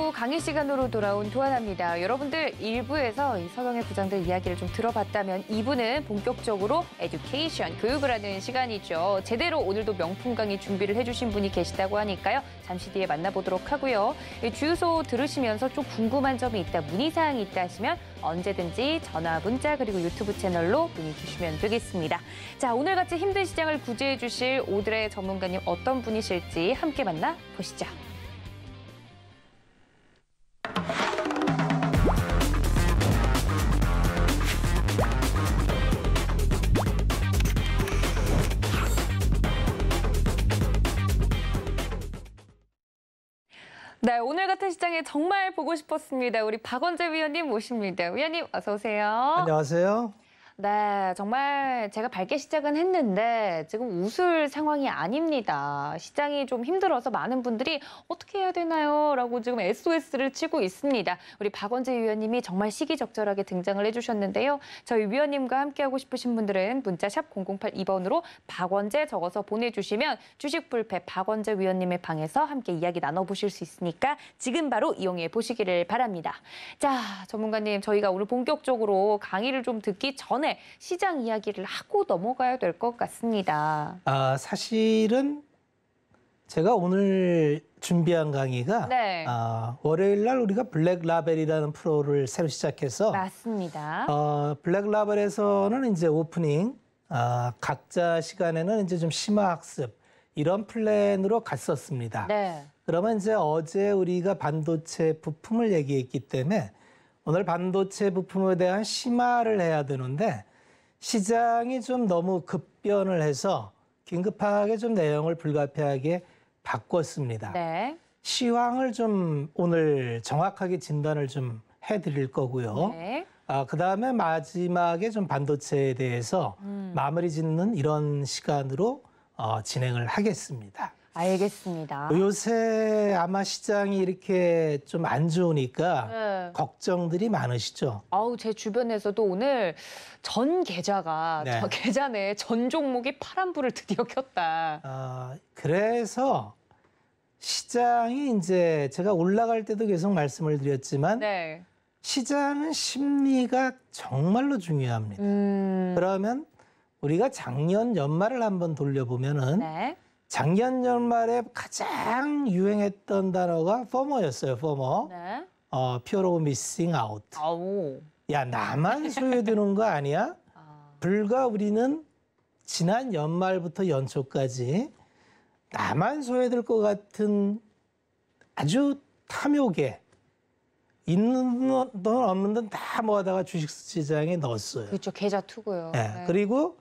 마치 강의 시간으로 돌아온 도안합니다. 여러분들 1부에서 이 서경의 부장들 이야기를 좀 들어봤다면 2부는 본격적으로 에듀케이션, 교육을 하는 시간이죠. 제대로 오늘도 명품 강의 준비를 해주신 분이 계시다고 하니까요. 잠시 뒤에 만나보도록 하고요. 주유소 들으시면서 좀 궁금한 점이 있다, 문의사항이 있다 하시면 언제든지 전화, 문자 그리고 유튜브 채널로 문의 주시면 되겠습니다. 자, 오늘같이 힘든 시장을 구제해 주실 오드레 전문가님 어떤 분이실지 함께 만나보시죠. 네, 오늘 같은 시장에 정말 보고 싶었습니다. 우리 박원재 위원님 모십니다. 위원님 어서 오세요. 안녕하세요. 네, 정말 제가 밝게 시작은 했는데 지금 웃을 상황이 아닙니다. 시장이 좀 힘들어서 많은 분들이 어떻게 해야 되나요? 라고 지금 SOS를 치고 있습니다. 우리 박원재 위원님이 정말 시기적절하게 등장을 해주셨는데요. 저희 위원님과 함께하고 싶으신 분들은 문자 샵 0082번으로 박원재 적어서 보내주시면 주식불패 박원재 위원님의 방에서 함께 이야기 나눠보실 수 있으니까 지금 바로 이용해 보시기를 바랍니다. 자, 전문가님 저희가 오늘 본격적으로 강의를 좀 듣기 전에 때에 시장 이야기를 하고 넘어가야 될 것 같습니다. 아, 사실은 제가 오늘 준비한 강의가 네. 아, 월요일 날 우리가 블랙 라벨이라는 프로를 새로 시작해서 맞습니다. 어, 블랙 라벨에서는 이제 오프닝 아, 각자 시간에는 이제 좀 심화 학습 이런 플랜으로 갔었습니다. 네. 그러면 이제 어제 우리가 반도체 부품을 얘기했기 때문에 오늘 반도체 부품에 대한 심화를 해야 되는데 시장이 좀 너무 급변을 해서 긴급하게 좀 내용을 불가피하게 바꿨습니다. 네. 시황을 좀 오늘 정확하게 진단을 좀 해드릴 거고요. 네. 아, 그 다음에 마지막에 좀 반도체에 대해서 음. 마무리 짓는 이런 시간으로 어, 진행을 하겠습니다. 알겠습니다. 요새 아마 시장이 이렇게 좀 안 좋으니까 네. 걱정들이 많으시죠? 아우 제 주변에서도 오늘 전 계좌가 네. 저 계좌 내 전 종목이 파란불을 드디어 켰다. 아 그래서 시장이 이제 제가 올라갈 때도 계속 말씀을 드렸지만 네. 시장은 심리가 정말로 중요합니다. 음... 그러면 우리가 작년 연말을 한번 돌려보면은 네. 작년 연말에 가장 유행했던 단어가 포머였어요. 포머. 네. 어, pure m i s s i out. 아우. 야, 나만 소외되는 거 아니야? 아. 불과 우리는 지난 연말부터 연초까지 나만 소외될 것 같은 아주 탐욕에 있는 돈 없는 돈 다 모아다가 주식시장에 넣었어요. 그렇죠. 계좌 투고요. 네. 네. 그리고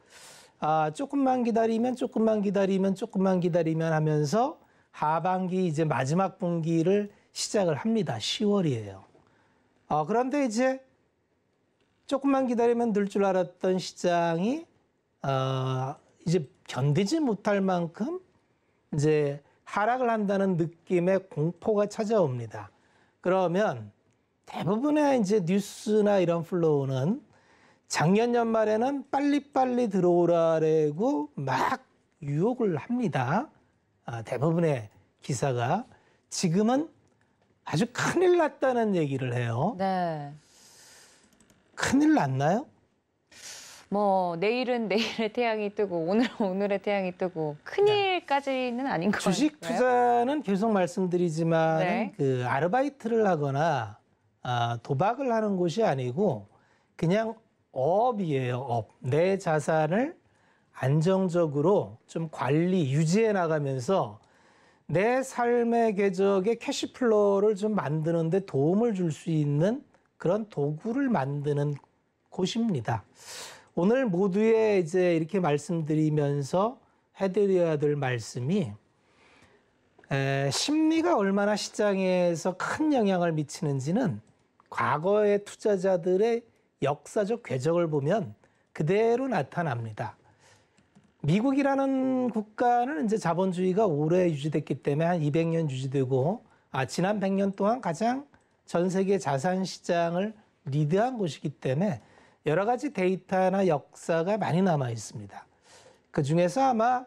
아, 조금만 기다리면 조금만 기다리면 조금만 기다리면 하면서 하반기 이제 마지막 분기를 시작을 합니다. 10월이에요. 어, 그런데 이제 조금만 기다리면 늘 줄 알았던 시장이 어, 이제 견디지 못할 만큼 이제 하락을 한다는 느낌의 공포가 찾아옵니다. 그러면 대부분의 이제 뉴스나 이런 플로우는 작년 연말에는 빨리빨리 들어오라라고 막 유혹을 합니다. 아, 대부분의 기사가 지금은 아주 큰일 났다는 얘기를 해요. 네. 큰일 났나요? 뭐 내일은 내일의 태양이 뜨고 오늘은 오늘의 태양이 뜨고 큰일까지는 아닌 거예요. 주식 같 투자는 계속 말씀드리지만 네. 그 아르바이트를 하거나 아, 도박을 하는 곳이 아니고 그냥 업이에요. 업. 내 자산을 안정적으로 좀 관리, 유지해 나가면서 내 삶의 궤적의 캐시플로우를 좀 만드는데 도움을 줄 수 있는 그런 도구를 만드는 곳입니다. 오늘 모두의 이제 이렇게 말씀드리면서 해드려야 될 말씀이 에, 심리가 얼마나 시장에서 큰 영향을 미치는지는 과거의 투자자들의 역사적 궤적을 보면 그대로 나타납니다. 미국이라는 국가는 이제 자본주의가 오래 유지됐기 때문에 한 200년 유지되고 아, 지난 100년 동안 가장 전 세계 자산 시장을 리드한 곳이기 때문에 여러 가지 데이터나 역사가 많이 남아 있습니다. 그 중에서 아마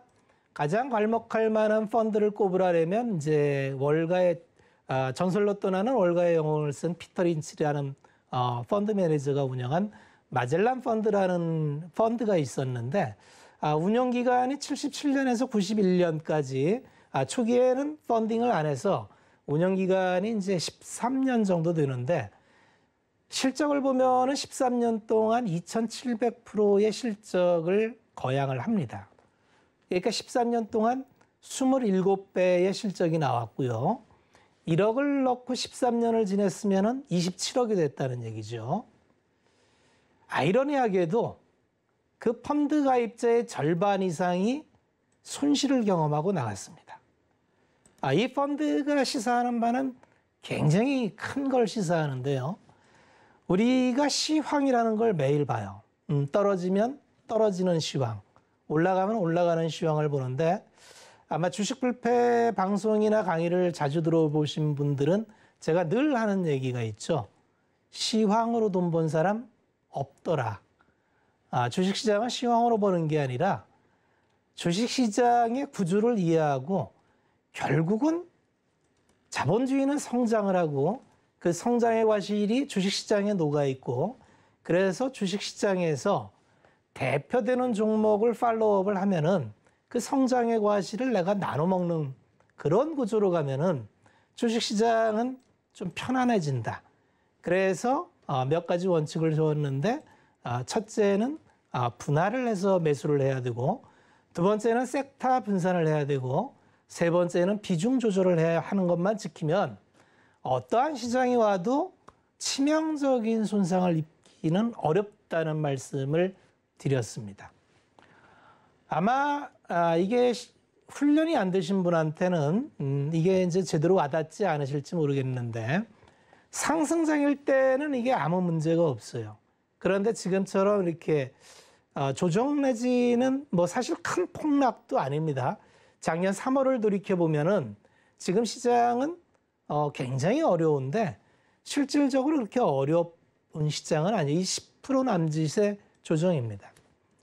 가장 괄목할 만한 펀드를 꼽으라면 이제 월가의 아, 전설로 떠나는 월가의 영혼을 쓴 피터 린치라는 어, 펀드 매니저가 운영한 마젤란 펀드라는 펀드가 있었는데 아, 운영 기간이 77년에서 91년까지 아, 초기에는 펀딩을 안 해서 운영 기간이 이제 13년 정도 되는데 실적을 보면은 13년 동안 2,700%의 실적을 거양을 합니다. 그러니까 13년 동안 27배의 실적이 나왔고요. 1억을 넣고 13년을 지냈으면 27억이 됐다는 얘기죠. 아이러니하게도 그 펀드 가입자의 절반 이상이 손실을 경험하고 나갔습니다. 아, 이 펀드가 시사하는 바는 굉장히 큰 걸 시사하는데요. 우리가 시황이라는 걸 매일 봐요. 음, 떨어지면 떨어지는 시황, 올라가면 올라가는 시황을 보는데 아마 주식 불패 방송이나 강의를 자주 들어보신 분들은 제가 늘 하는 얘기가 있죠. 시황으로 돈 번 사람 없더라. 아, 주식시장은 시황으로 버는 게 아니라 주식시장의 구조를 이해하고 결국은 자본주의는 성장을 하고 그 성장의 과실이 주식시장에 녹아 있고 그래서 주식시장에서 대표되는 종목을 팔로우업을 하면은 그 성장의 과실을 내가 나눠 먹는 그런 구조로 가면은 주식 시장은 좀 편안해진다. 그래서 어, 몇 가지 원칙을 세는데 어, 첫째는 어, 분할을 해서 매수를 해야 되고 두 번째는 섹터 분산을 해야 되고 세 번째는 비중 조절을 해야 하는 것만 지키면 어떠한 시장이 와도 치명적인 손상을 입기는 어렵다는 말씀을 드렸습니다. 아마 아, 이게 훈련이 안 되신 분한테는 음, 이게 이제 제대로 와닿지 않으실지 모르겠는데 상승장일 때는 이게 아무 문제가 없어요. 그런데 지금처럼 이렇게 어, 조정 내지는 뭐 사실 큰 폭락도 아닙니다. 작년 3월을 돌이켜 보면은 지금 시장은 어, 굉장히 어려운데 실질적으로 그렇게 어려운 시장은 아니에요. 10% 남짓의 조정입니다.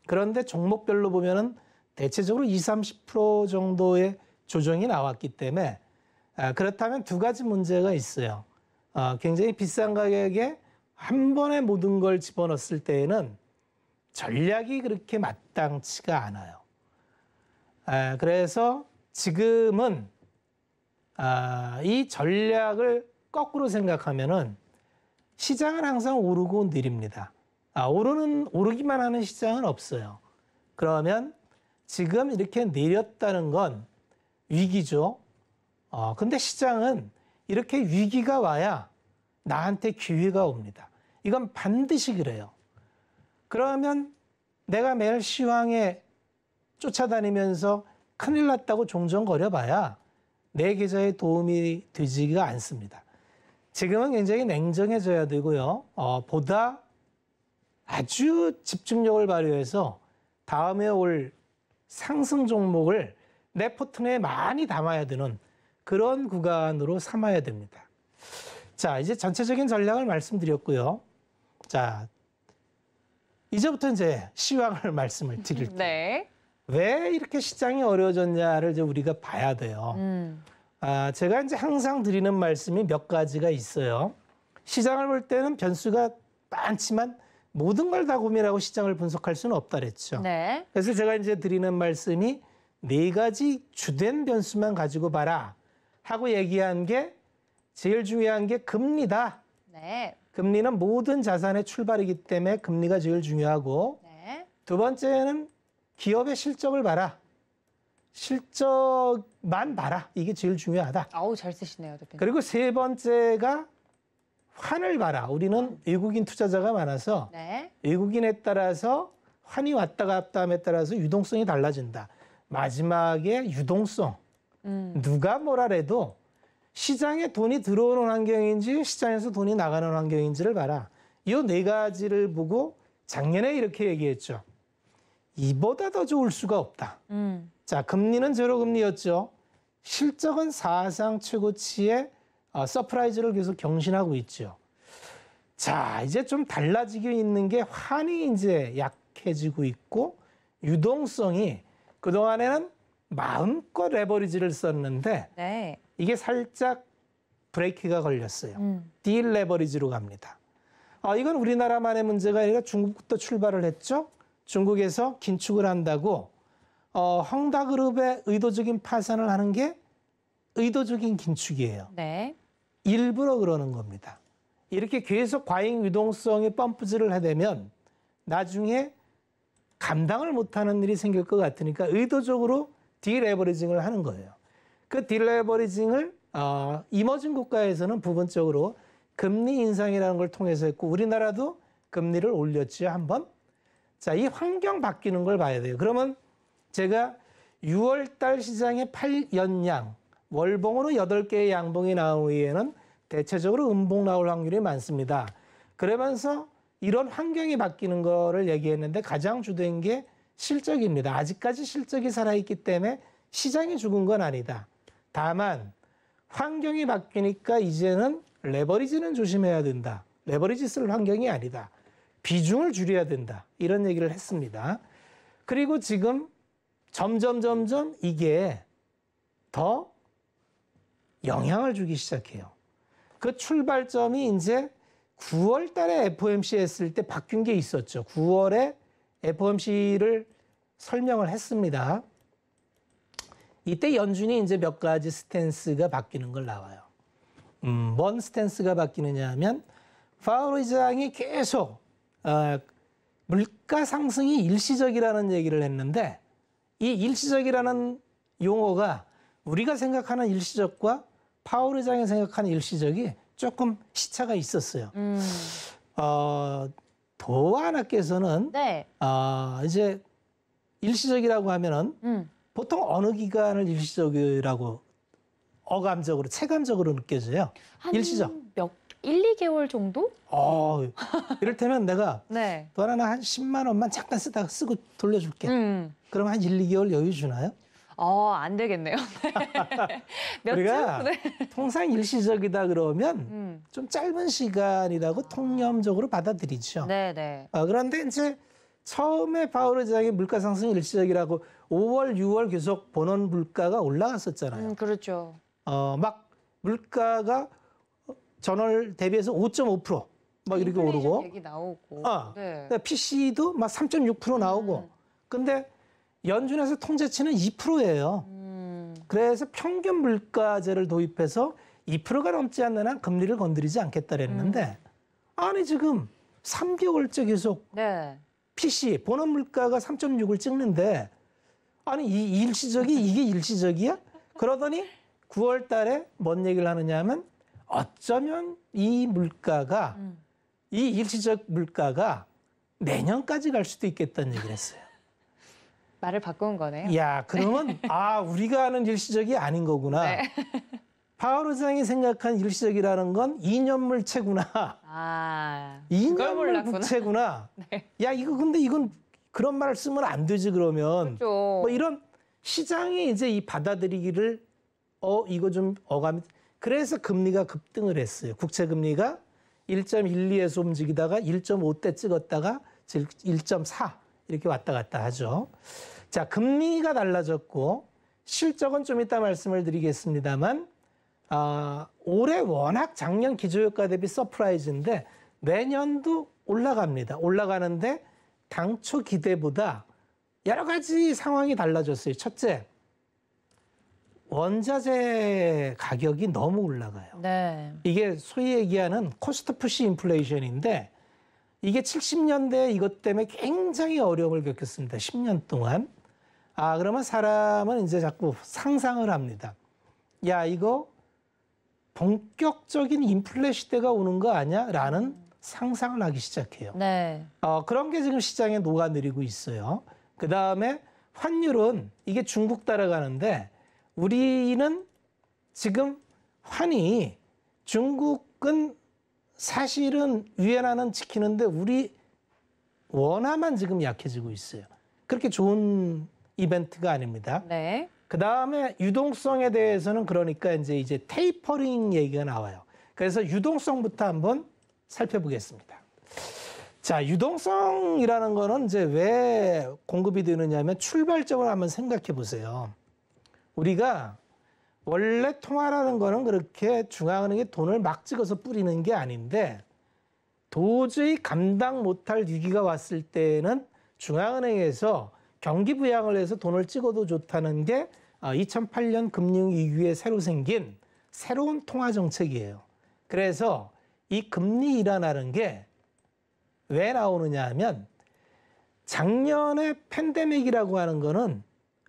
그런데 종목별로 보면은 대체적으로 20, 30% 정도의 조정이 나왔기 때문에 아, 그렇다면 두 가지 문제가 있어요. 어, 굉장히 비싼 가격에 한 번에 모든 걸 집어넣었을 때에는 전략이 그렇게 마땅치가 않아요. 아, 그래서 지금은 아, 이 전략을 거꾸로 생각하면은 시장은 항상 오르고 내립니다. 아, 오르는 오르기만 하는 시장은 없어요. 그러면 지금 이렇게 내렸다는 건 위기죠. 어, 근데 시장은 이렇게 위기가 와야 나한테 기회가 옵니다. 이건 반드시 그래요. 그러면 내가 매일 시황에 쫓아다니면서 큰일 났다고 종종거려 봐야 내 계좌에 도움이 되지가 않습니다. 지금은 굉장히 냉정해져야 되고요. 어, 보다 아주 집중력을 발휘해서 다음에 올 상승 종목을 내 포트에 많이 담아야 되는 그런 구간으로 삼아야 됩니다. 자, 이제 전체적인 전략을 말씀드렸고요. 자, 이제부터 이제 시황을 말씀을 드릴 게 네. 왜 이렇게 시장이 어려워졌냐를 이제 우리가 봐야 돼요. 음. 아, 제가 이제 항상 드리는 말씀이 몇 가지가 있어요. 시장을 볼 때는 변수가 많지만 모든 걸 다 고민하고 시장을 분석할 수는 없다 그랬죠. 네. 그래서 제가 이제 드리는 말씀이 네 가지 주된 변수만 가지고 봐라 하고 얘기한 게 제일 중요한 게 금리다. 네. 금리는 모든 자산의 출발이기 때문에 금리가 제일 중요하고 네. 두 번째는 기업의 실적을 봐라. 실적만 봐라. 이게 제일 중요하다. 아우 잘 쓰시네요, 대표님. 그리고 세 번째가 환을 봐라. 우리는 네. 외국인 투자자가 많아서 네. 외국인에 따라서 환이 왔다 갔다 함에 따라서 유동성이 달라진다. 마지막에 유동성. 음. 누가 뭐라래도 시장에 돈이 들어오는 환경인지 시장에서 돈이 나가는 환경인지를 봐라. 이 네 가지를 보고 작년에 이렇게 얘기했죠. 이보다 더 좋을 수가 없다. 음. 자, 금리는 제로 금리였죠. 실적은 사상 최고치에 어, 서프라이즈를 계속 경신하고 있죠. 자, 이제 좀 달라지고 있는 게 환이 이제 약해지고 있고 유동성이 그동안에는 마음껏 레버리지를 썼는데 네. 이게 살짝 브레이크가 걸렸어요. 음. 딜 레버리지로 갑니다. 아, 이건 우리나라만의 문제가 아니라 중국부터 출발을 했죠. 중국에서 긴축을 한다고 어, 헝다그룹의 의도적인 파산을 하는 게 의도적인 긴축이에요. 네. 일부러 그러는 겁니다. 이렇게 계속 과잉 유동성의 펌프질을 해대면 나중에 감당을 못하는 일이 생길 것 같으니까 의도적으로 딜레버리징을 하는 거예요. 그딜레버리징을 어, 이머징 국가에서는 부분적으로 금리 인상이라는 걸 통해서 했고 우리나라도 금리를 올렸지요 한번. 자, 이 환경 바뀌는 걸 봐야 돼요. 그러면 제가 6월 달 시장의 8연양 월봉으로 8개의 양봉이 나온 후에는 대체적으로 음봉 나올 확률이 많습니다. 그러면서 이런 환경이 바뀌는 거를 얘기했는데 가장 주된 게 실적입니다. 아직까지 실적이 살아있기 때문에 시장이 죽은 건 아니다. 다만 환경이 바뀌니까 이제는 레버리지는 조심해야 된다. 레버리지 쓸 환경이 아니다. 비중을 줄여야 된다. 이런 얘기를 했습니다. 그리고 지금 점점 점점 이게 더 영향을 주기 시작해요. 그 출발점이 이제 9월 달에 FOMC 했을 때 바뀐 게 있었죠. 9월에 FOMC를 설명을 했습니다. 이때 연준이 이제 몇 가지 스탠스가 바뀌는 걸 나와요. 음, 뭔 스탠스가 바뀌느냐 하면 파월 의장이 계속 어, 물가 상승이 일시적이라는 얘기를 했는데 이 일시적이라는 용어가 우리가 생각하는 일시적과 파울 회장이 생각하는 일시적이 조금 시차가 있었어요. 음. 어, 도하나께서는 네. 어, 이제 일시적이라고 하면은 음. 보통 어느 기간을 일시적이라고 어감적으로 체감적으로 느껴져요. 일시적. 몇 1, 2개월 정도? 어, 이를테면 내가 네. 또 하나 한 10만 원만 잠깐 쓰다가 쓰고 돌려줄게. 음. 그럼 한 1, 2개월 여유 주나요? 어, 안 되겠네요. 네. 몇 우리가 네. 통상 일시적이다 그러면 음. 좀 짧은 시간이라고 통념적으로 받아들이죠. 네, 네. 아, 그런데 이제 처음에 바울 의장이 물가 상승 이 일시적이라고 5월, 6월 계속 본원 물가가 올라갔었잖아요. 음, 그렇죠. 어, 막 물가가 전월 대비해서 5.5%. 막 이렇게 오르고. 얘기 나오고. 어, 네. 그러니까 PC도 막 3.6% 나오고. 음. 근데 연준에서 통제치는 2%예요. 음. 그래서 평균 물가제를 도입해서 2%가 넘지 않는 한 금리를 건드리지 않겠다 그랬는데 음. 아니 지금 3개월째 계속 네. PC 본원 물가가 3.6을 찍는데 아니 이 일시적이 이게 일시적이야? 그러더니 9월 달에 뭔 얘기를 하느냐면 어쩌면 이 물가가 음. 이 일시적 물가가 내년까지 갈 수도 있겠다는 얘기를 했어요. 말을 바꾼 거네요. 야, 그러면 네. 아 우리가 아는 일시적이 아닌 거구나. 네. 파월 의장이 생각한 일시적이라는 건 이념물체구나. 아, 이념물 몰구나 네. 야, 이거 근데 이건 그런 말을 쓰면 안 되지 그러면. 그렇죠. 뭐 이런 시장이 이제 이 받아들이기를 어 이거 좀 어감. 그래서 금리가 급등을 했어요. 국채 금리가 1.12에서 움직이다가 1.5대 찍었다가 1.4. 이렇게 왔다 갔다 하죠. 자, 금리가 달라졌고 실적은 좀 이따 말씀을 드리겠습니다만 아, 올해 워낙 작년 기조효과 대비 서프라이즈인데 내년도 올라갑니다. 올라가는데 당초 기대보다 여러 가지 상황이 달라졌어요. 첫째, 원자재 가격이 너무 올라가요. 네. 이게 소위 얘기하는 코스트 푸시 인플레이션인데 이게 70년대 이것 때문에 굉장히 어려움을 겪었습니다. 10년 동안. 아, 그러면 사람은 이제 자꾸 상상을 합니다. 야, 이거 본격적인 인플레 시대가 오는 거 아니야? 라는 상상을 하기 시작해요. 네. 어, 그런 게 지금 시장에 녹아내리고 있어요. 그 다음에 환율은 이게 중국 따라가는데 우리는 지금 환이 중국은 사실은 위안화는 지키는데 우리 원화만 지금 약해지고 있어요. 그렇게 좋은 이벤트가 아닙니다. 네. 그 다음에 유동성에 대해서는 그러니까 이제 이제 테이퍼링 얘기가 나와요. 그래서 유동성부터 한번 살펴보겠습니다. 자, 유동성이라는 거는 이제 왜 공급이 되느냐면 하 출발점을 한번 생각해 보세요. 우리가 원래 통화라는 거는 그렇게 중앙은행이 돈을 막 찍어서 뿌리는 게 아닌데 도저히 감당 못할 위기가 왔을 때는 중앙은행에서 경기 부양을 해서 돈을 찍어도 좋다는 게 2008년 어, 금융위기에 새로 생긴 새로운 통화 정책이에요. 그래서 이 금리 인하라는 게 왜 나오느냐 하면 작년에 팬데믹이라고 하는 거는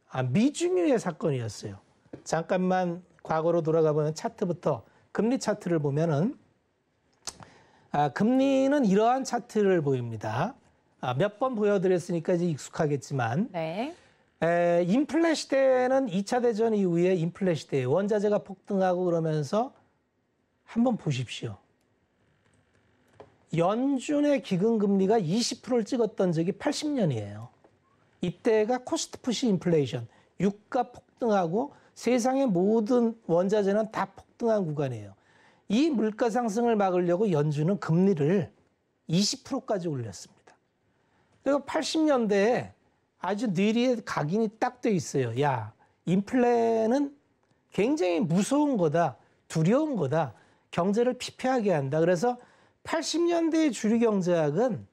아, 미중유의 사건이었어요. 잠깐만 과거로 돌아가보는 차트부터 금리 차트를 보면은 아, 금리는 이러한 차트를 보입니다. 아, 몇 번 보여드렸으니까 이제 익숙하겠지만 네. 에, 인플레 시대는 2차 대전 이후에 인플레 시대에 원자재가 폭등하고 그러면서 한번 보십시오. 연준의 기금금리가 20%를 찍었던 적이 80년이에요. 이때가 코스트푸시 인플레이션, 유가 폭등하고 세상의 모든 원자재는 다 폭등한 구간이에요. 이 물가 상승을 막으려고 연준은 금리를 20%까지 올렸습니다. 그래서 80년대에 아주 느리에 각인이 딱 돼 있어요. 야, 인플레는 굉장히 무서운 거다. 두려운 거다. 경제를 피폐하게 한다. 그래서 80년대의 주류 경제학은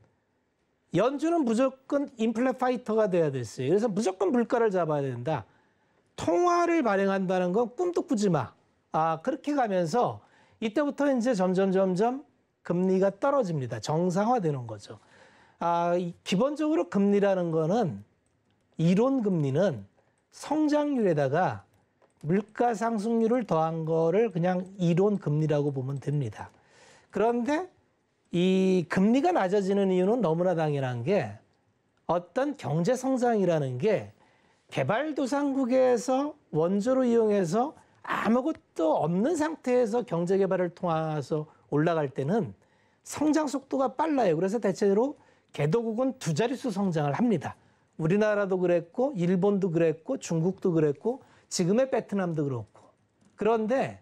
연준은 무조건 인플레 파이터가 돼야 됐어요. 그래서 무조건 물가를 잡아야 된다. 통화를 발행한다는 건 꿈도 꾸지 마. 아, 그렇게 가면서 이때부터 이제 점점 점점 금리가 떨어집니다. 정상화되는 거죠. 아, 기본적으로 금리라는 거는 이론 금리는 성장률에다가 물가 상승률을 더한 거를 그냥 이론 금리라고 보면 됩니다. 그런데 이 금리가 낮아지는 이유는 너무나 당연한 게 어떤 경제 성장이라는 게 개발도상국에서 원조로 이용해서 아무것도 없는 상태에서 경제 개발을 통해서 올라갈 때는 성장 속도가 빨라요. 그래서 대체로 개도국은 두 자릿수 성장을 합니다. 우리나라도 그랬고 일본도 그랬고 중국도 그랬고 지금의 베트남도 그렇고. 그런데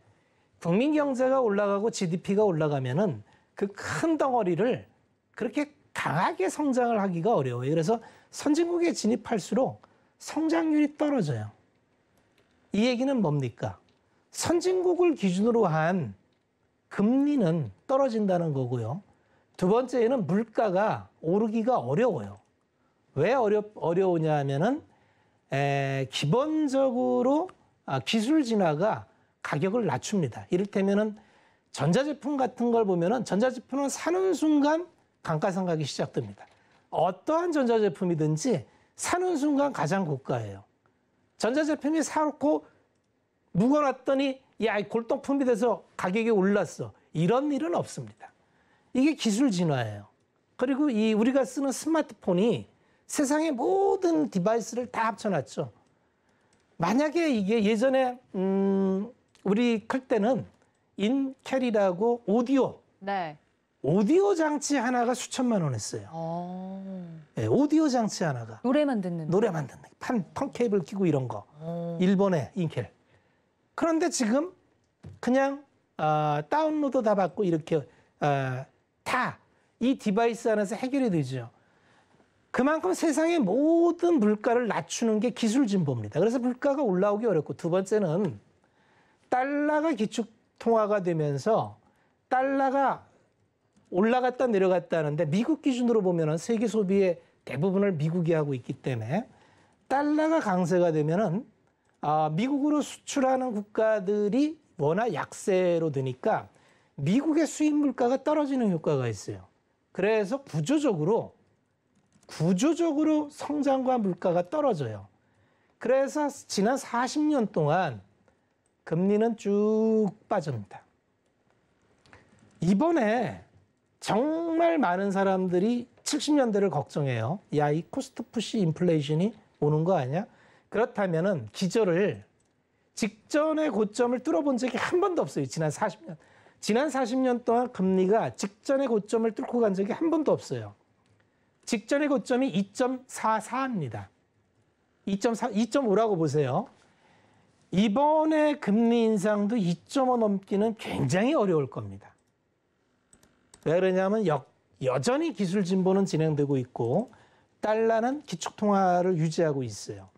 국민 경제가 올라가고 GDP가 올라가면은 그 큰 덩어리를 그렇게 강하게 성장을 하기가 어려워요. 그래서 선진국에 진입할수록 성장률이 떨어져요. 이 얘기는 뭡니까? 선진국을 기준으로 한 금리는 떨어진다는 거고요. 두 번째에는 물가가 오르기가 어려워요. 왜 어려, 어려우냐 하면은 에, 기본적으로 아, 기술 진화가 가격을 낮춥니다. 이를테면은 전자제품 같은 걸 보면은 전자제품은 사는 순간 강가상각이 시작됩니다. 어떠한 전자제품이든지 사는 순간 가장 고가예요. 전자제품이 사놓고 묵어놨더니 야 골동품이 돼서 가격이 올랐어. 이런 일은 없습니다. 이게 기술 진화예요. 그리고 이 우리가 쓰는 스마트폰이 세상의 모든 디바이스를 다 합쳐놨죠. 만약에 이게 예전에 음, 우리 클 때는 인캐리라고 오디오 네. 오디오 장치 하나가 수천만 원 했어요. 오. 어. 예, 오디오 장치 하나가. 노래만 듣는. 노래만 듣는. 판, 턴 케이블 끼고 이런 거. 오. 어. 일본의 인켈. 그런데 지금 그냥 어, 다운로드 다 받고 이렇게 어, 아, 다 이 디바이스 안에서 해결이 되죠. 그만큼 세상의 모든 물가를 낮추는 게 기술 진보입니다. 그래서 물가가 올라오기 어렵고 두 번째는 달러가 기축 통화가 되면서 달러가 올라갔다 내려갔다 하는데 미국 기준으로 보면은 세계 소비의 대부분을 미국이 하고 있기 때문에 달러가 강세가 되면은 아, 미국으로 수출하는 국가들이 워낙 약세로 되니까 미국의 수입 물가가 떨어지는 효과가 있어요. 그래서 구조적으로 구조적으로 성장과 물가가 떨어져요. 그래서 지난 40년 동안 금리는 쭉 빠집니다. 이번에 정말 많은 사람들이 70년대를 걱정해요. 야, 이 코스트 푸시 인플레이션이 오는 거 아니야? 그렇다면은 기저를 직전의 고점을 뚫어본 적이 한 번도 없어요. 지난 40년. 지난 40년 동안 금리가 직전의 고점을 뚫고 간 적이 한 번도 없어요. 직전의 고점이 2.44입니다. 2.4, 2.5라고 보세요. 이번에 금리 인상도 2.5 넘기는 굉장히 어려울 겁니다. 왜 그러냐면 역, 여전히 기술 진보는 진행되고 있고 달러는 기축통화를 유지하고 있어요.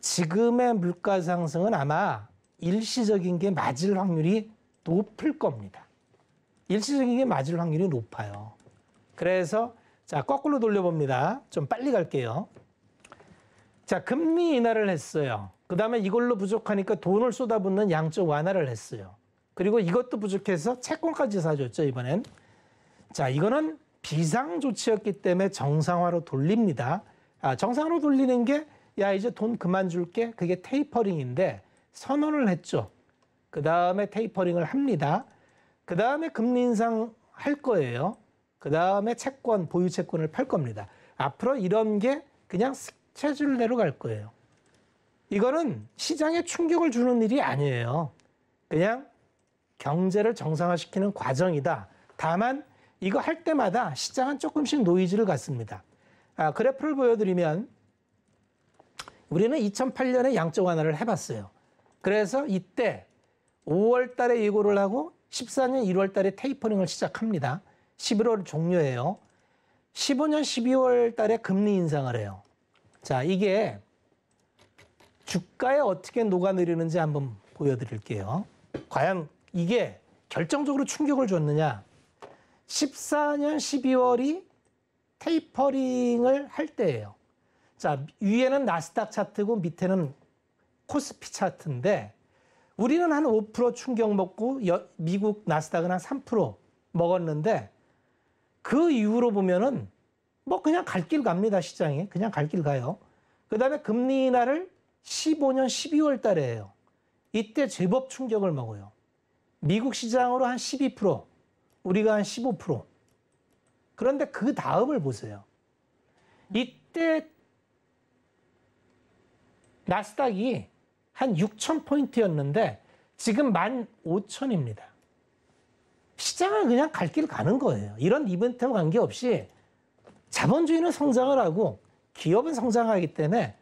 지금의 물가 상승은 아마 일시적인 게 맞을 확률이 높을 겁니다. 일시적인 게 맞을 확률이 높아요. 그래서 자 거꾸로 돌려봅니다. 좀 빨리 갈게요. 자 금리 인하를 했어요. 그 다음에 이걸로 부족하니까 돈을 쏟아붓는 양적 완화를 했어요. 그리고 이것도 부족해서 채권까지 사줬죠 이번엔. 자, 이거는 비상 조치였기 때문에 정상화로 돌립니다. 아, 정상화로 돌리는 게 야, 이제 돈 그만 줄게. 그게 테이퍼링인데 선언을 했죠. 그 다음에 테이퍼링을 합니다. 그 다음에 금리 인상 할 거예요. 그 다음에 채권, 보유 채권을 팔 겁니다. 앞으로 이런 게 그냥 스케줄대로 갈 거예요. 이거는 시장에 충격을 주는 일이 아니에요. 그냥 경제를 정상화시키는 과정이다. 다만 이거 할 때마다 시장은 조금씩 노이즈를 갖습니다. 아, 그래프를 보여드리면 우리는 2008년에 양적 완화를 해봤어요. 그래서 이때 5월 달에 예고를 하고 14년 1월 달에 테이퍼링을 시작합니다. 11월 종료예요. 15년 12월 달에 금리 인상을 해요. 자, 이게 주가에 어떻게 녹아내리는지 한번 보여드릴게요. 과연 이게 결정적으로 충격을 줬느냐. 14년 12월이 테이퍼링을 할 때예요. 자, 위에는 나스닥 차트고 밑에는 코스피 차트인데 우리는 한 5% 충격 먹고 여, 미국 나스닥은 한 3% 먹었는데 그 이후로 보면은 뭐 그냥 갈 길 갑니다 시장이 그냥 갈 길 가요. 그다음에 금리 인하를 15년 12월 달에 해요. 이때 제법 충격을 먹어요. 미국 시장으로 한 12%. 우리가 한 15%. 그런데 그 다음을 보세요. 이때 나스닥이 한 6천 포인트였는데 지금 1 5천입니다 시장은 그냥 갈 길 가는 거예요. 이런 이벤트와 관계없이 자본주의는 성장을 하고 기업은 성장하기 때문에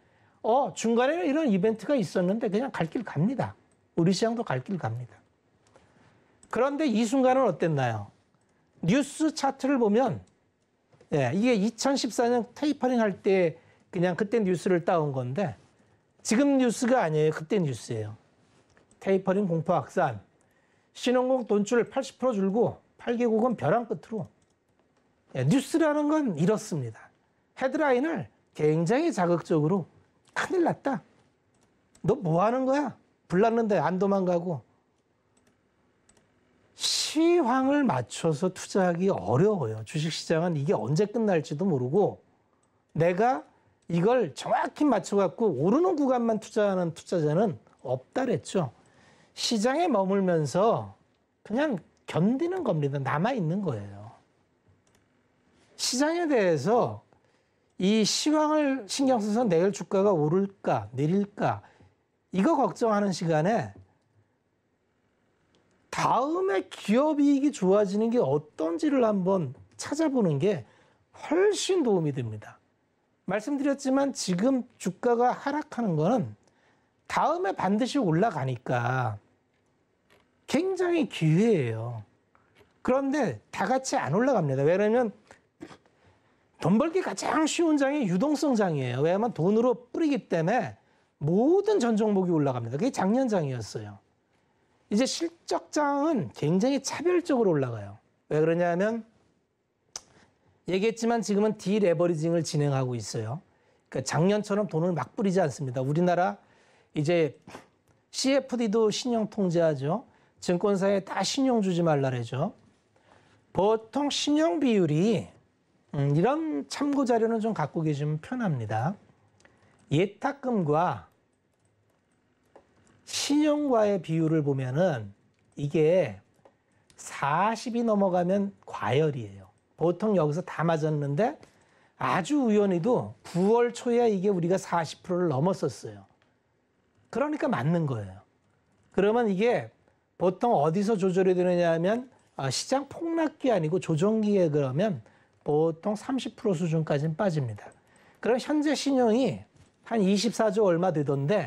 어 중간에 이런 이벤트가 있었는데 그냥 갈 길 갑니다. 우리 시장도 갈 길 갑니다. 그런데 이 순간은 어땠나요? 뉴스 차트를 보면 예, 이게 2014년 테이퍼링 할 때 그냥 그때 뉴스를 따온 건데 지금 뉴스가 아니에요. 그때 뉴스예요. 테이퍼링 공포 확산. 신혼국 돈줄 80% 줄고 8개국은 벼랑 끝으로. 예, 뉴스라는 건 이렇습니다. 헤드라인을 굉장히 자극적으로 큰일 났다. 너 뭐 하는 거야? 불났는데 안 도망가고 시황을 맞춰서 투자하기 어려워요. 주식시장은 이게 언제 끝날지도 모르고 내가 이걸 정확히 맞춰갖고 오르는 구간만 투자하는 투자자는 없다랬죠. 시장에 머물면서 그냥 견디는 겁니다. 남아있는 거예요. 시장에 대해서 이 시황을 신경 써서 내일 주가가 오를까 내릴까 이거 걱정하는 시간에 다음에 기업 이익이 좋아지는 게 어떤지를 한번 찾아보는 게 훨씬 도움이 됩니다. 말씀드렸지만 지금 주가가 하락하는 거는 다음에 반드시 올라가니까 굉장히 기회예요. 그런데 다 같이 안 올라갑니다. 왜냐면 돈 벌기 가장 쉬운 장이 유동성 장이에요. 왜냐하면 돈으로 뿌리기 때문에 모든 전 종목이 올라갑니다. 그게 작년 장이었어요. 이제 실적장은 굉장히 차별적으로 올라가요. 왜 그러냐면 얘기했지만 지금은 디레버리징을 진행하고 있어요. 그러니까 작년처럼 돈을 막 뿌리지 않습니다. 우리나라 이제 CFD도 신용 통제하죠. 증권사에 다 신용 주지 말라 그러죠. 보통 신용 비율이 음, 이런 참고 자료는 좀 갖고 계시면 편합니다. 예탁금과 신용과의 비율을 보면은 이게 40이 넘어가면 과열이에요. 보통 여기서 다 맞았는데 아주 우연히도 9월 초에 이게 우리가 40%를 넘었었어요. 그러니까 맞는 거예요. 그러면 이게 보통 어디서 조절이 되느냐 하면 아, 시장 폭락기 아니고 조정기에 그러면 보통 30% 수준까지는 빠집니다. 그럼 현재 신용이 한 24조 얼마 되던데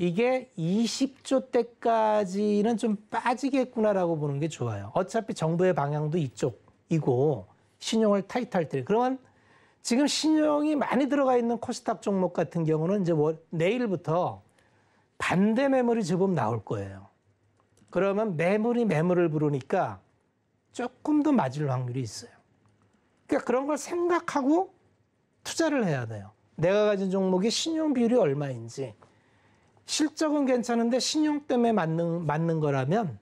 이게 20조 대까지는 좀 빠지겠구나라고 보는 게 좋아요. 어차피 정부의 방향도 이쪽이고 신용을 타이탈할때 그러면 지금 신용이 많이 들어가 있는 코스닥 종목 같은 경우는 이제 월, 내일부터 반대 매물이 제법 나올 거예요. 그러면 매물이 매물을 부르니까 조금 더 맞을 확률이 있어요. 그러니까 그런 걸 생각하고 투자를 해야 돼요. 내가 가진 종목의 신용 비율이 얼마인지. 실적은 괜찮은데 신용 때문에 맞는, 맞는 거라면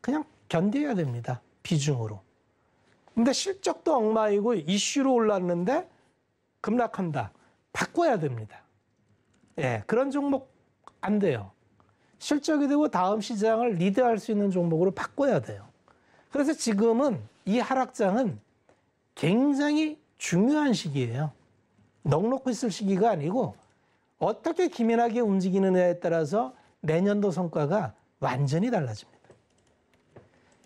그냥 견뎌야 됩니다. 비중으로. 근데 실적도 엉망이고 이슈로 올랐는데 급락한다. 바꿔야 됩니다. 예, 그런 종목 안 돼요. 실적이 되고 다음 시장을 리드할 수 있는 종목으로 바꿔야 돼요. 그래서 지금은 이 하락장은 굉장히 중요한 시기예요. 넉넉히 있을 시기가 아니고 어떻게 기민하게 움직이느냐에 따라서 내년도 성과가 완전히 달라집니다.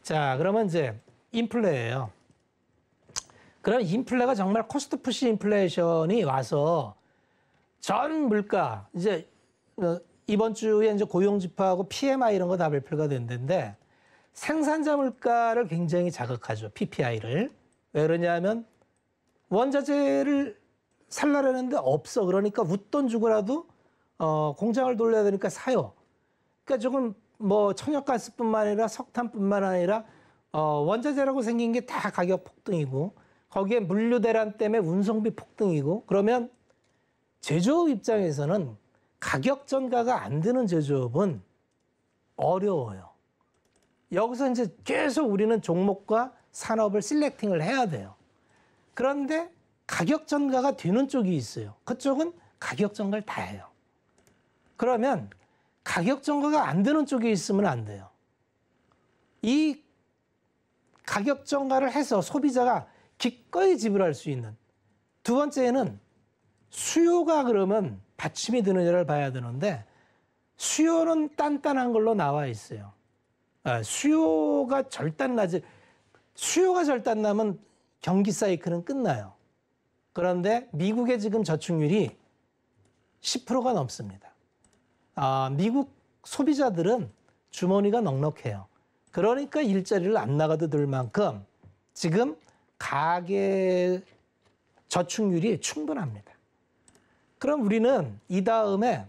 자, 그러면 이제 인플레예요. 그럼 인플레가 정말 코스트 푸시 인플레이션이 와서 전 물가 이제 어, 이번 주에 이제 고용지표하고 PMI 이런 거 다 발표가 됐는데 생산자 물가를 굉장히 자극하죠. PPI를. 왜 그러냐면 원자재를 살라라는데 없어. 그러니까 웃돈 주고라도 어, 공장을 돌려야 되니까 사요. 그러니까 조금 뭐 천연가스뿐만 아니라 석탄뿐만 아니라 어, 원자재라고 생긴 게 다 가격 폭등이고 거기에 물류 대란 때문에 운송비 폭등이고 그러면 제조업 입장에서는 가격 전가가 안 되는 제조업은 어려워요. 여기서 이제 계속 우리는 종목과 산업을 실렉팅을 해야 돼요. 그런데 가격 전가가 되는 쪽이 있어요. 그쪽은 가격 전가를 다 해요. 그러면 가격 전가가 안 되는 쪽이 있으면 안 돼요. 이 가격 전가를 해서 소비자가 기꺼이 지불할 수 있는 두 번째는 수요가 그러면 받침이 되느냐를 봐야 되는데 수요는 단단한 걸로 나와 있어요. 아, 수요가 절단나지 수요가 절단나면 경기 사이클은 끝나요. 그런데 미국의 지금 저축률이 10%가 넘습니다. 아, 미국 소비자들은 주머니가 넉넉해요. 그러니까 일자리를 안 나가도 될 만큼 지금 가계 저축률이 충분합니다. 그럼 우리는 이 다음에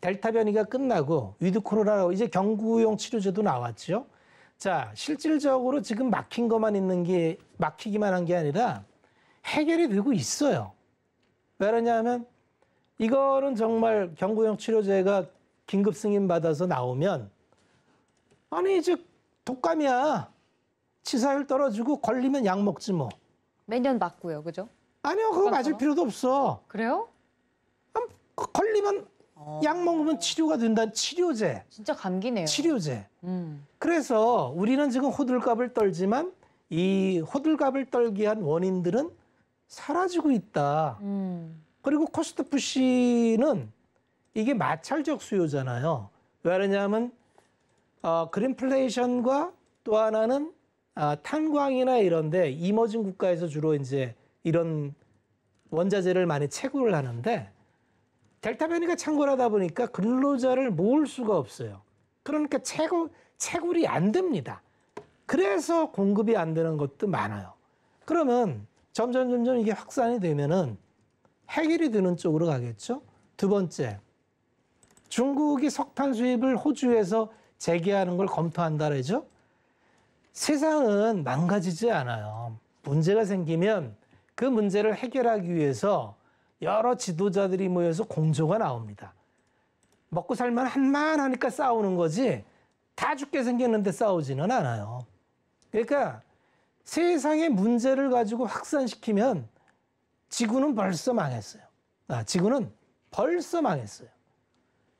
델타 변이가 끝나고 위드 코로나라고 이제 경구용 치료제도 나왔죠. 자, 실질적으로 지금 막힌 것만 있는 게 막히기만 한 게 아니라 해결이 되고 있어요. 왜 그러냐면 이거는 정말 경구용 치료제가 긴급 승인 받아서 나오면 아니 이제 독감이야 치사율 떨어지고 걸리면 약 먹지 뭐 매년 맞고요, 그죠? 아니요 그거 맞을 독감처럼? 필요도 없어. 그래요? 음, 걸리면 어. 약 먹으면 치료가 된다는 치료제, 진짜 감기네요. 치료제. 음. 그래서 우리는 지금 호들갑을 떨지만 이 호들갑을 떨게 한 원인들은 사라지고 있다. 음. 그리고 코스트 푸씨는 이게 마찰적 수요잖아요. 왜 그러냐면 어, 그린플레이션과 또 하나는 아, 탄광이나 이런데 이머징 국가에서 주로 이제 이런 원자재를 많이 채굴을 하는데 델타 변이가 창궐하다 보니까 근로자를 모을 수가 없어요. 그러니까 채굴, 채굴이 안 됩니다. 그래서 공급이 안 되는 것도 많아요. 그러면 점점 점점 이게 확산이 되면은 해결이 되는 쪽으로 가겠죠. 두 번째, 중국이 석탄 수입을 호주에서 재개하는 걸 검토한다래죠. 그 세상은 망가지지 않아요. 문제가 생기면 그 문제를 해결하기 위해서 여러 지도자들이 모여서 공조가 나옵니다. 먹고 살만 한만 하니까 싸우는 거지 다 죽게 생겼는데 싸우지는 않아요. 그러니까 세상의 문제를 가지고 확산시키면 지구는 벌써 망했어요. 아, 지구는 벌써 망했어요.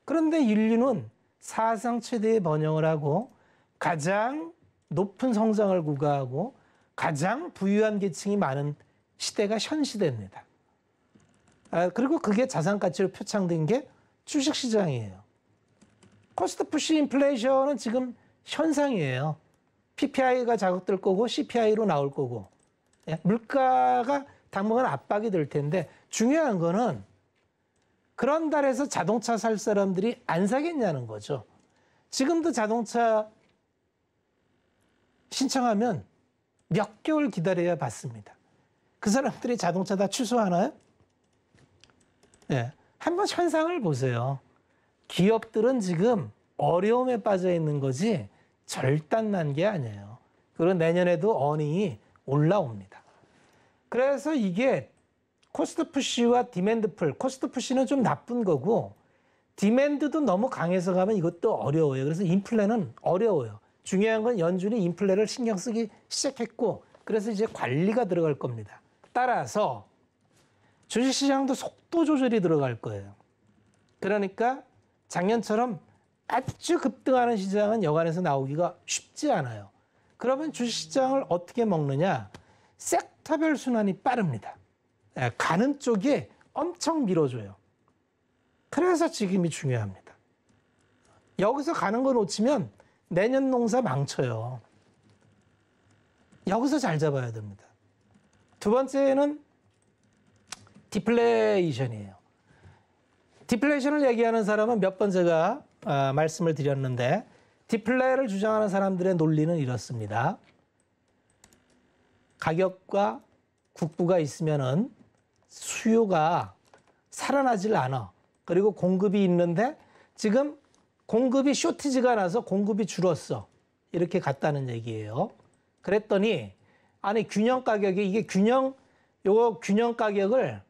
그런데 인류는 사상 최대의 번영을 하고 가장 높은 성장을 구가하고 가장 부유한 계층이 많은 시대가 현 시대입니다. 아, 그리고 그게 자산 가치로 표창된 게 주식 시장이에요. 코스트 푸시 인플레이션은 지금 현상이에요. PPI가 자극될 거고 CPI로 나올 거고 예? 물가가 당분간 압박이 될 텐데 중요한 거는 그런 달에서 자동차 살 사람들이 안 사겠냐는 거죠. 지금도 자동차 신청하면 몇 개월 기다려야 받습니다. 그 사람들이 자동차 다 취소하나요? 예. 네. 한번 현상을 보세요. 기업들은 지금 어려움에 빠져 있는 거지 절단 난게 아니에요. 그리고 내년에도 어닝이 올라옵니다. 그래서 이게 코스트 푸시와 디맨드 풀, 코스트 푸시는 좀 나쁜 거고 디맨드도 너무 강해서 가면 이것도 어려워요. 그래서 인플레는 어려워요. 중요한 건 연준이 인플레를 신경 쓰기 시작했고 그래서 이제 관리가 들어갈 겁니다. 따라서 주식시장도 속도 조절이 들어갈 거예요. 그러니까 작년처럼 아주 급등하는 시장은 여관에서 나오기가 쉽지 않아요. 그러면 주시장을 어떻게 먹느냐? 섹터별 순환이 빠릅니다. 예, 가는 쪽에 엄청 밀어줘요. 그래서 지금이 중요합니다. 여기서 가는 거 놓치면 내년 농사 망쳐요. 여기서 잘 잡아야 됩니다. 두 번째는 디플레이션이에요. 디플레이션을 얘기하는 사람은 몇 번 제가 어, 말씀을 드렸는데 디플레이를 주장하는 사람들의 논리는 이렇습니다. 가격과 국부가 있으면은 수요가 살아나질 않아. 그리고 공급이 있는데 지금 공급이 쇼티지가 나서 공급이 줄었어. 이렇게 갔다는 얘기예요. 그랬더니 아니 균형 가격이 이게 균형 요거 균형 가격을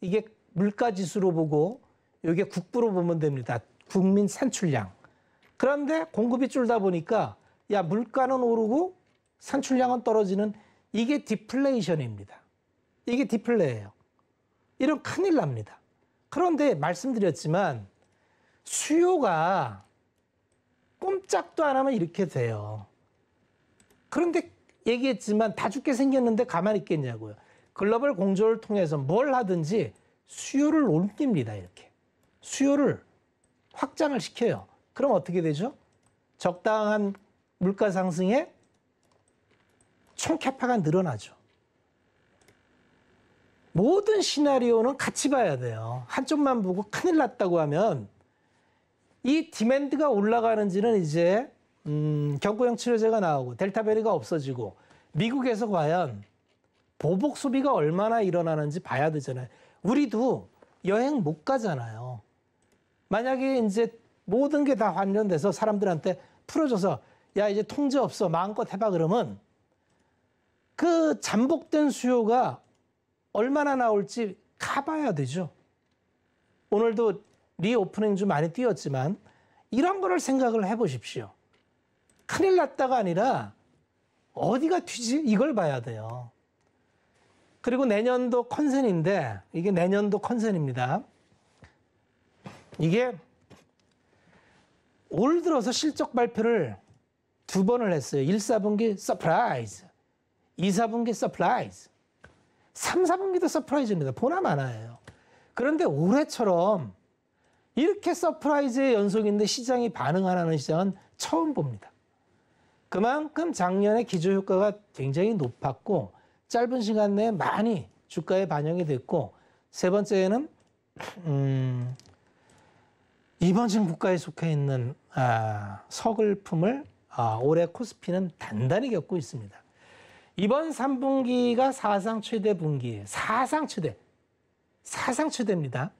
이게 물가 지수로 보고 요게 국부로 보면 됩니다. 국민 산출량. 그런데 공급이 줄다 보니까 야 물가는 오르고 산출량은 떨어지는 이게 디플레이션입니다. 이게 디플레예요. 이런 큰일 납니다. 그런데 말씀드렸지만 수요가 꼼짝도 안 하면 이렇게 돼요. 그런데 얘기했지만 다 죽게 생겼는데 가만히 있겠냐고요. 글로벌 공조를 통해서 뭘 하든지 수요를 옮깁니다 이렇게. 수요를 확장을 시켜요. 그럼 어떻게 되죠? 적당한 물가 상승에 총캐파가 늘어나죠. 모든 시나리오는 같이 봐야 돼요. 한쪽만 보고 큰일 났다고 하면 이 디맨드가 올라가는지는 이제 음, 경구형 치료제가 나오고 델타 베리가 없어지고 미국에서 과연 보복 소비가 얼마나 일어나는지 봐야 되잖아요. 우리도 여행 못 가잖아요. 만약에 이제 모든 게 다 관련돼서 사람들한테 풀어줘서 야 이제 통제 없어 마음껏 해봐 그러면 그 잠복된 수요가 얼마나 나올지 가봐야 되죠. 오늘도 리오프닝 좀 많이 뛰었지만 이런 거를 생각을 해보십시오. 큰일 났다가 아니라 어디가 튀지 이걸 봐야 돼요. 그리고 내년도 컨셉인데 이게 내년도 컨셉입니다 이게 올 들어서 실적 발표를 두 번을 했어요. 1, 4분기 서프라이즈, 2, 4분기 서프라이즈, 3, 4분기도 서프라이즈입니다. 보나 마나예요. 그런데 올해처럼 이렇게 서프라이즈의 연속인데 시장이 반응하라는 시장은 처음 봅니다. 그만큼 작년에 기조 효과가 굉장히 높았고 짧은 시간 내에 많이 주가에 반영이 됐고 세번째는 음, 이번식 국가에 속해 있는 아, 서글픔을 아, 올해 코스피는 단단히 겪고 있습니다. 이번 3분기가 사상 최대 분기에 사상 최대, 사상 최대입니다.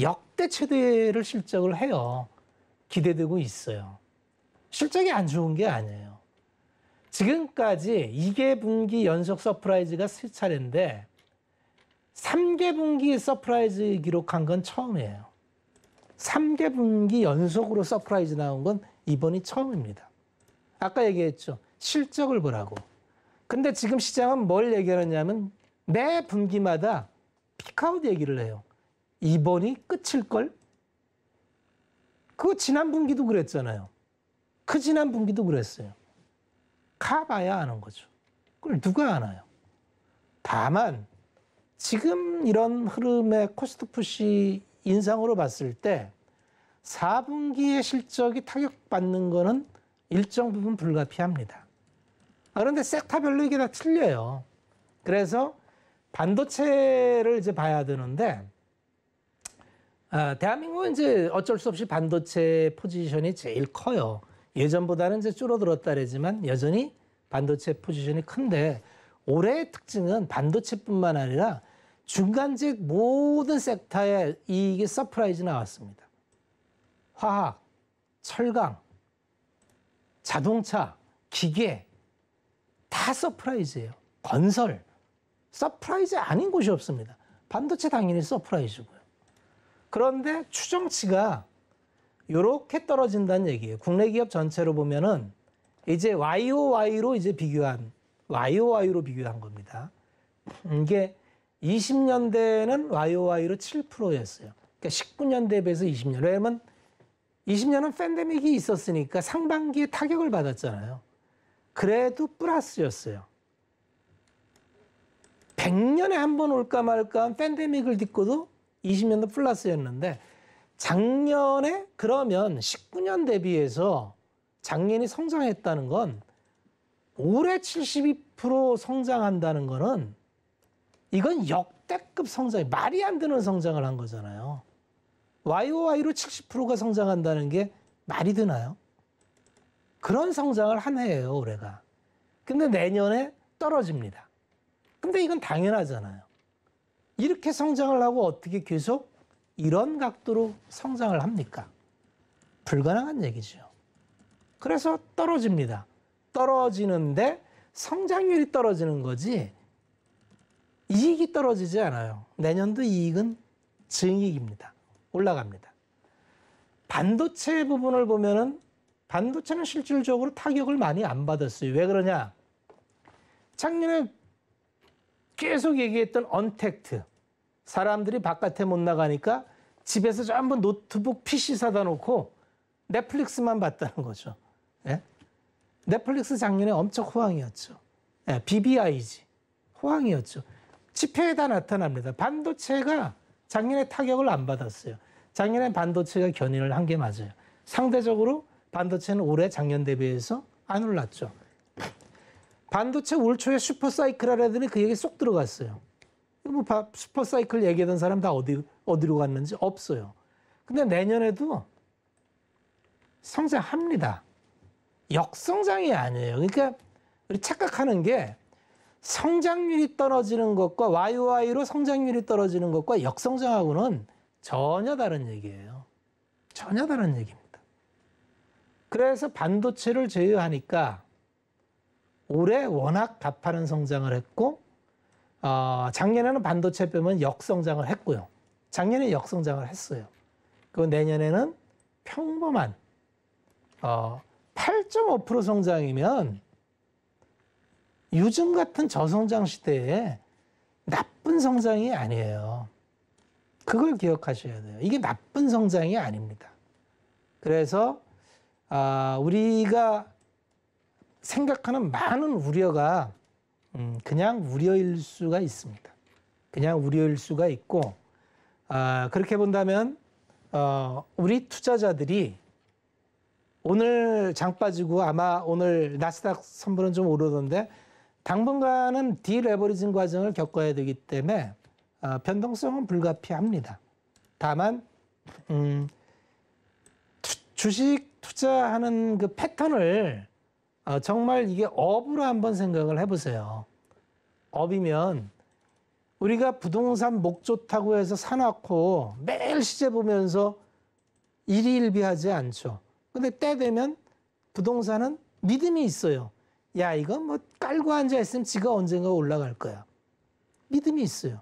역대 최대를 실적을 해요. 기대되고 있어요. 실적이 안 좋은 게 아니에요. 지금까지 2개 분기 연속 서프라이즈가 세 차례인데 3개 분기 서프라이즈 기록한 건 처음이에요. 3개 분기 연속으로 서프라이즈 나온 건 이번이 처음입니다. 아까 얘기했죠. 실적을 보라고. 근데 지금 시장은 뭘 얘기하느냐면 매 분기마다 피카웃 얘기를 해요. 이번이 끝일걸? 그 지난 분기도 그랬잖아요. 그 지난 분기도 그랬어요. 가봐야 아는 거죠. 그걸 누가 아나요? 다만 지금 이런 흐름의 코스트 푸시 인상으로 봤을 때 4분기의 실적이 타격받는 거는 일정 부분 불가피합니다. 아, 그런데 섹터별로 이게 다 틀려요. 그래서 반도체를 이제 봐야 되는데 아, 대한민국은 이제 어쩔 수 없이 반도체 포지션이 제일 커요. 예전보다는 이제 줄어들었다지만 여전히 반도체 포지션이 큰데 올해의 특징은 반도체뿐만 아니라 중간직 모든 섹터에 이익이 서프라이즈 나왔습니다. 화학, 철강, 자동차, 기계 다 서프라이즈예요. 건설 서프라이즈 아닌 곳이 없습니다. 반도체 당연히 서프라이즈고요. 그런데 추정치가 이렇게 떨어진다는 얘기예요. 국내 기업 전체로 보면은 이제 YOY로 이제 비교한 YOY로 비교한 겁니다. 이게 20년대는 에 YOY로 7%였어요. 그러니까 19년대에 비해서 20년. 왜냐면 20년은 팬데믹이 있었으니까 상반기에 타격을 받았잖아요. 그래도 플러스였어요. 100년에 한 번 올까 말까 팬데믹을 딛고도 20년도 플러스였는데 작년에 그러면 19년 대비해서 작년이 성장했다는 건 올해 72% 성장한다는 거는 이건 역대급 성장이 말이 안 되는 성장을 한 거잖아요. YOY로 70%가 성장한다는 게 말이 되나요? 그런 성장을 한 해예요, 올해가. 근데 내년에 떨어집니다. 근데 이건 당연하잖아요. 이렇게 성장을 하고 어떻게 계속 이런 각도로 성장을 합니까? 불가능한 얘기죠. 그래서 떨어집니다. 떨어지는데 성장률이 떨어지는 거지 이익이 떨어지지 않아요. 내년도 이익은 증익입니다. 올라갑니다. 반도체 부분을 보면은 반도체는 실질적으로 타격을 많이 안 받았어요. 왜 그러냐? 작년에 계속 얘기했던 언택트. 사람들이 바깥에 못 나가니까 집에서 전부 노트북 PC 사다 놓고 넷플릭스만 봤다는 거죠. 예? 넷플릭스 작년에 엄청 호황이었죠. 예, BBIG. 호황이었죠. 지표에다 나타납니다. 반도체가 작년에 타격을 안 받았어요. 작년에 반도체가 견인을 한 게 맞아요. 상대적으로 반도체는 올해 작년 대비해서 안 올랐죠. 반도체 올 초에 슈퍼사이클하라 하더니 그 얘기 쏙 들어갔어요. 뭐 슈퍼사이클 얘기하던 사람 다 어디, 어디로 갔는지 없어요. 근데 내년에도 성장합니다. 역성장이 아니에요. 그러니까 우리 착각하는 게 성장률이 떨어지는 것과 YOY로 성장률이 떨어지는 것과 역성장하고는 전혀 다른 얘기예요. 전혀 다른 얘기입니다. 그래서 반도체를 제외하니까 올해 워낙 가파른 성장을 했고 어, 작년에는 반도체 빼면 역성장을 했고요. 작년에 역성장을 했어요. 그 내년에는 평범한 어, 8.5% 성장이면 요즘 같은 저성장 시대에 나쁜 성장이 아니에요. 그걸 기억하셔야 돼요. 이게 나쁜 성장이 아닙니다. 그래서 아, 우리가 생각하는 많은 우려가 음, 그냥 우려일 수가 있습니다. 그냥 우려일 수가 있고 아, 그렇게 본다면 어, 우리 투자자들이 오늘 장 빠지고 아마 오늘 나스닥 선물은 좀 오르던데 당분간은 디레버리징 과정을 겪어야 되기 때문에 어, 변동성은 불가피합니다. 다만 음, 투, 주식 투자하는 그 패턴을 어, 정말 이게 업으로 한번 생각을 해보세요. 업이면 우리가 부동산 목 좋다고 해서 사놓고 매일 시제 보면서 일희일비하지 않죠. 근데 때 되면 부동산은 믿음이 있어요. 야 이거 뭐 깔고 앉아 있으면 지가 언젠가 올라갈 거야. 믿음이 있어요.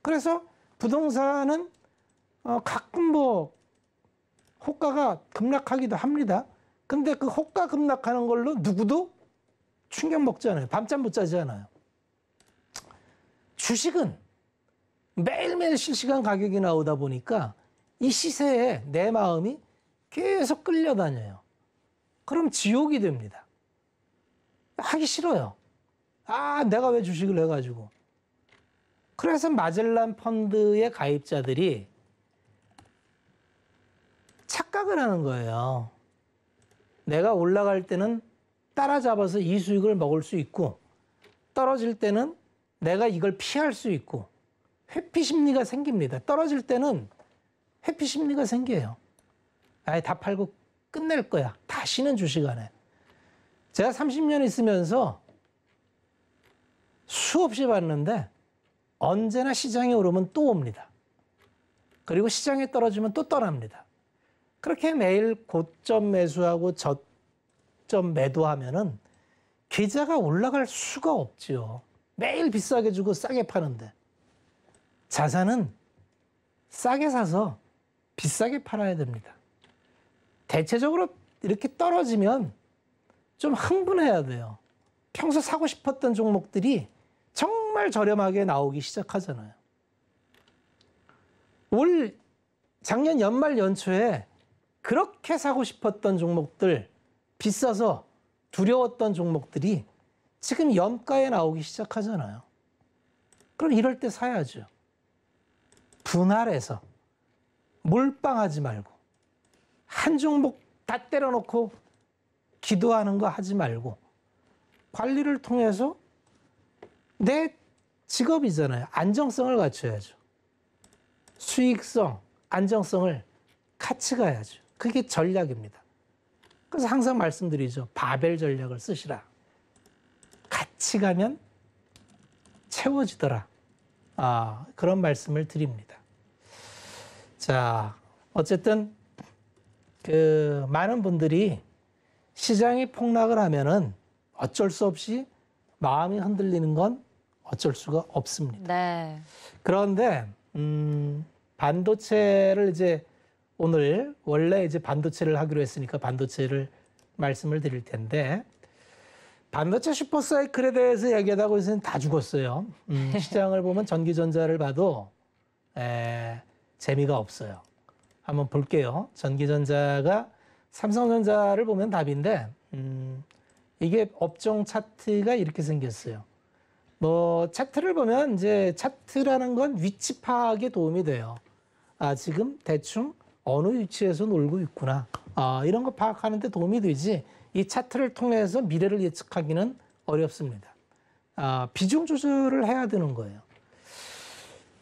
그래서 부동산은 어, 가끔 뭐 호가가 급락하기도 합니다. 근데 그 호가 급락하는 걸로 누구도 충격 먹잖아요. 밤잠 못 자잖아요. 주식은 매일매일 실시간 가격이 나오다 보니까 이 시세에 내 마음이 계속 끌려다녀요. 그럼 지옥이 됩니다. 하기 싫어요. 아, 내가 왜 주식을 해가지고. 그래서 마젤란 펀드의 가입자들이 착각을 하는 거예요. 내가 올라갈 때는 따라잡아서 이 수익을 먹을 수 있고, 떨어질 때는 내가 이걸 피할 수 있고, 회피 심리가 생깁니다. 떨어질 때는 회피 심리가 생겨요. 아예 다 팔고 끝낼 거야. 다시는 주식 안 해. 제가 30년 있으면서 수없이 봤는데 언제나 시장에 오르면 또 옵니다. 그리고 시장에 떨어지면 또 떠납니다. 그렇게 매일 고점 매수하고 저점 매도하면은 계좌가 올라갈 수가 없지요. 매일 비싸게 주고 싸게 파는데. 자산은 싸게 사서 비싸게 팔아야 됩니다. 대체적으로 이렇게 떨어지면 좀 흥분해야 돼요. 평소 사고 싶었던 종목들이 정말 저렴하게 나오기 시작하잖아요. 올 작년 연말 연초에 그렇게 사고 싶었던 종목들 비싸서 두려웠던 종목들이 지금 염가에 나오기 시작하잖아요. 그럼 이럴 때 사야죠. 분할해서 몰빵하지 말고 한 종목 다 때려놓고 기도하는 거 하지 말고 관리를 통해서 내 직업이잖아요. 안정성을 갖춰야죠. 수익성, 안정성을 같이 가야죠. 그게 전략입니다. 그래서 항상 말씀드리죠. 바벨 전략을 쓰시라. 같이 가면 채워지더라. 아, 그런 말씀을 드립니다. 자, 어쨌든 그 많은 분들이 시장이 폭락을 하면은 어쩔 수 없이 마음이 흔들리는 건 어쩔 수가 없습니다. 네. 그런데 음, 반도체를 이제 오늘 원래 이제 반도체를 하기로 했으니까 반도체를 말씀을 드릴 텐데 반도체 슈퍼사이클에 대해서 얘기하다 보니까 다 죽었어요. 음, 시장을 보면 전기전자를 봐도 에, 재미가 없어요. 한번 볼게요. 전기전자가 삼성전자를 보면 답인데 음, 이게 업종 차트가 이렇게 생겼어요. 뭐 차트를 보면 이제 차트라는 건 위치 파악에 도움이 돼요. 아 지금 대충 어느 위치에서 놀고 있구나. 아 이런 거 파악하는 데 도움이 되지 이 차트를 통해서 미래를 예측하기는 어렵습니다. 아 비중 조절을 해야 되는 거예요.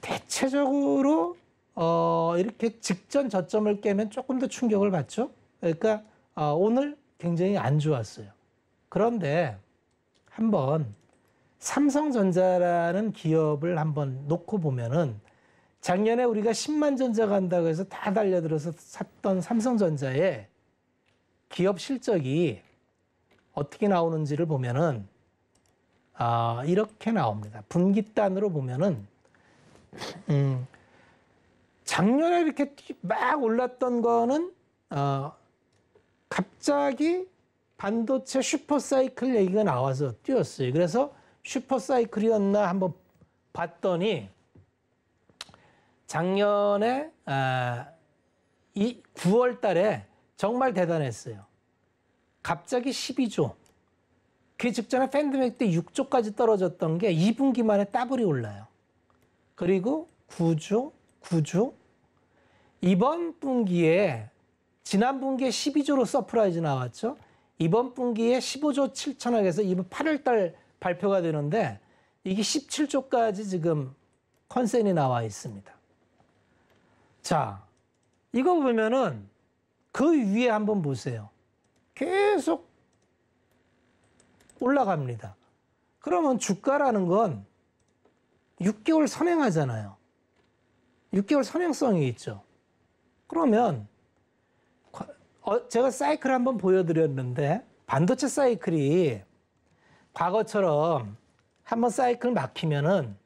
대체적으로 어, 이렇게 직전 저점을 깨면 조금 더 충격을 받죠. 그러니까 어, 오늘 굉장히 안 좋았어요. 그런데 한번 삼성전자라는 기업을 한번 놓고 보면은 작년에 우리가 10만 전자 간다고 해서 다 달려들어서 샀던 삼성전자의 기업 실적이 어떻게 나오는지를 보면은 아, 이렇게 나옵니다. 분기 단으로 보면은 음, 작년에 이렇게 막 올랐던 거는 어, 갑자기 반도체 슈퍼사이클 얘기가 나와서 뛰었어요. 그래서 슈퍼사이클이었나 한번 봤더니 작년에 아, 이 9월 달에 정말 대단했어요. 갑자기 12조. 그 직전에 팬데믹 때 6조까지 떨어졌던 게 2분기 만에 따블이 올라요. 그리고 9조, 9조. 이번 분기에 지난 분기에 12조로 서프라이즈 나왔죠. 이번 분기에 15조 7천억 에서 이번 8월 달 발표가 되는데 이게 17조까지 지금 컨센이 나와 있습니다. 자, 이거 보면은 그 위에 한번 보세요. 계속 올라갑니다. 그러면 주가라는 건 6개월 선행하잖아요. 6개월 선행성이 있죠. 그러면 어, 제가 사이클 한번 보여드렸는데 반도체 사이클이 과거처럼 한번 사이클 막히면은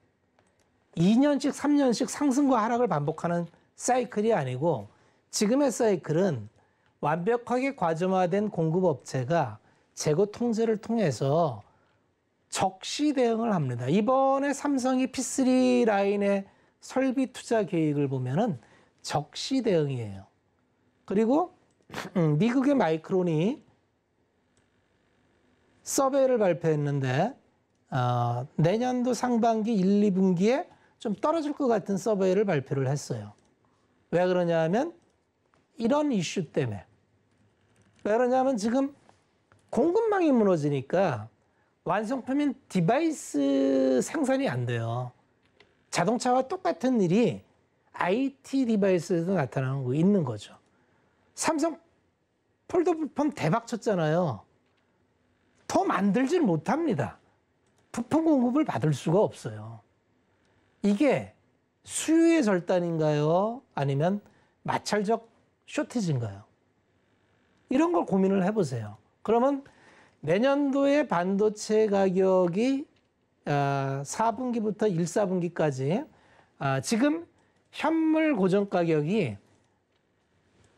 2년씩 3년씩 상승과 하락을 반복하는 사이클이 아니고 지금의 사이클은 완벽하게 과점화된 공급업체가 재고 통제를 통해서 적시 대응을 합니다. 이번에 삼성이 P3 라인의 설비 투자 계획을 보면은 적시 대응이에요. 그리고 음, 미국의 마이크론이 서베이를 발표했는데 어, 내년도 상반기 1, 2분기에 좀 떨어질 것 같은 서베이를 발표를 했어요. 왜 그러냐 하면 이런 이슈 때문에. 왜 그러냐면 지금 공급망이 무너지니까 완성품인 디바이스 생산이 안 돼요. 자동차와 똑같은 일이 IT 디바이스에도 나타나는 있는 거죠. 삼성 폴더부품 대박 쳤잖아요. 더 만들질 못합니다. 부품 공급을 받을 수가 없어요. 이게 수요의 절단인가요? 아니면 마찰적 쇼티지인가요? 이런 걸 고민을 해보세요. 그러면 내년도에 반도체 가격이 4분기부터 아, 1, 4분기까지 아, 지금 현물 고정 가격이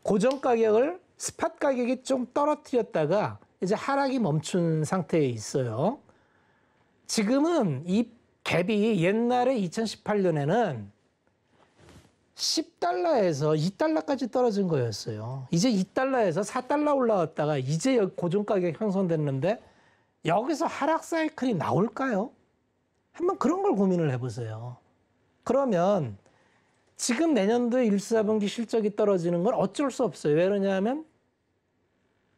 고정 가격을 스팟 가격이 좀 떨어뜨렸다가 이제 하락이 멈춘 상태에 있어요. 지금은 이 갭이 옛날에 2018년에는 10달러에서 2달러까지 떨어진 거였어요. 이제 2달러에서 4달러 올라왔다가 이제 고정가격 형성됐는데 여기서 하락 사이클이 나올까요? 한번 그런 걸 고민을 해보세요. 그러면 지금 내년도에 1, 4분기 실적이 떨어지는 건 어쩔 수 없어요. 왜 그러냐면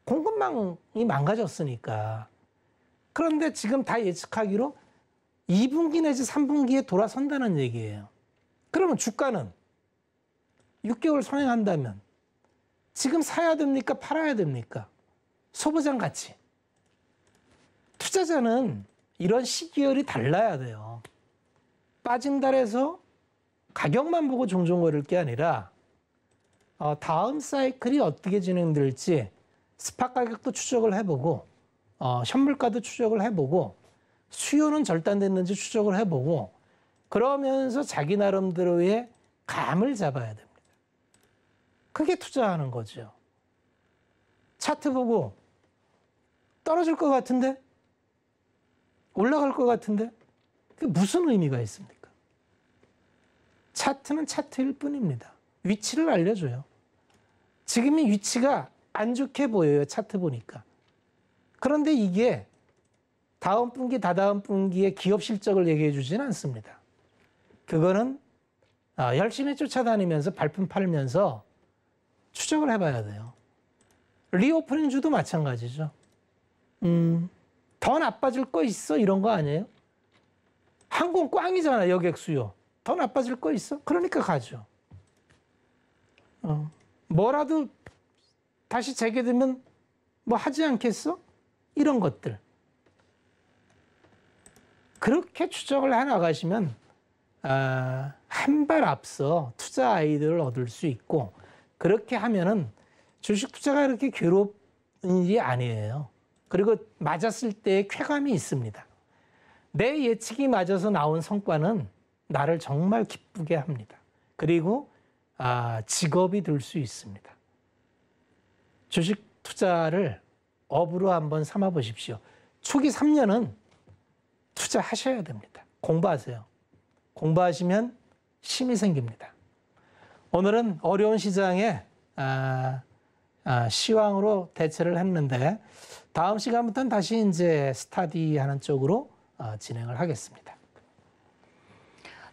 공급망이 망가졌으니까. 그런데 지금 다 예측하기로 2분기 내지 3분기에 돌아선다는 얘기예요. 그러면 주가는 6개월 선행한다면 지금 사야 됩니까? 팔아야 됩니까? 소보장 같이. 투자자는 이런 시기열이 달라야 돼요. 빠진 달에서 가격만 보고 종종 걸을 게 아니라 어, 다음 사이클이 어떻게 진행될지 스팟 가격도 추적을 해보고 어, 현물가도 추적을 해보고 수요는 절단됐는지 추적을 해보고 그러면서 자기 나름대로의 감을 잡아야 됩니다. 크게 투자하는 거죠. 차트 보고 떨어질 것 같은데? 올라갈 것 같은데? 그게 무슨 의미가 있습니까? 차트는 차트일 뿐입니다. 위치를 알려줘요. 지금이 위치가 안 좋게 보여요. 차트 보니까. 그런데 이게 다음 분기, 다다음 분기의 기업 실적을 얘기해 주지는 않습니다. 그거는 아, 열심히 쫓아다니면서 발품 팔면서 추적을 해봐야 돼요. 리오프닝 주도 마찬가지죠. 음, 더 나빠질 거 있어 이런 거 아니에요? 항공 꽝이잖아 여객 수요. 더 나빠질 거 있어? 그러니까 가죠. 어. 뭐라도 다시 재개되면 뭐 하지 않겠어? 이런 것들. 그렇게 추적을 해 나가시면 아, 한발 앞서 투자 아이디어를 얻을 수 있고 그렇게 하면은 주식 투자가 그렇게 괴롭은 일이 아니에요. 그리고 맞았을 때의 쾌감이 있습니다. 내 예측이 맞아서 나온 성과는 나를 정말 기쁘게 합니다. 그리고 아, 직업이 될 수 있습니다. 주식 투자를 업으로 한번 삼아 보십시오. 초기 3년은 투자하셔야 됩니다. 공부하세요. 공부하시면 힘이 생깁니다. 오늘은 어려운 시장에 아, 아, 시황으로 대처를 했는데 다음 시간부터는 다시 이제 스타디하는 쪽으로 어, 진행을 하겠습니다.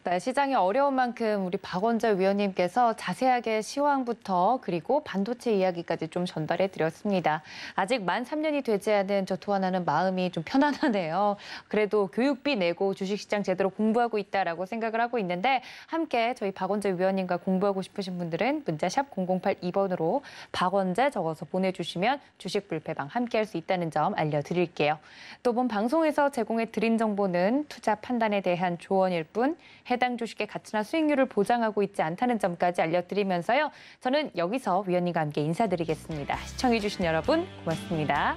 네, 시장이 어려운 만큼 우리 박원절 위원님께서 자세하게 시황부터 그리고 반도체 이야기까지 좀 전달해 드렸습니다. 아직 만 3년이 되지 않은 저투하는 마음이 좀 편안하네요. 그래도 교육비 내고 주식시장 제대로 공부하고 있다라고 생각을 하고 있는데 함께 저희 박원절 위원님과 공부하고 싶으신 분들은 문자 샵 0082번으로 박원재 적어서 보내주시면 주식 불패방 함께할 수 있다는 점 알려드릴게요. 또 본 방송에서 제공해 드린 정보는 투자 판단에 대한 조언일 뿐 해당 주식의 가치나 수익률을 보장하고 있지 않다는 점까지 알려드리면서요. 저는 여기서 위원님과 함께 인사드리겠습니다. 시청해주신 여러분 고맙습니다.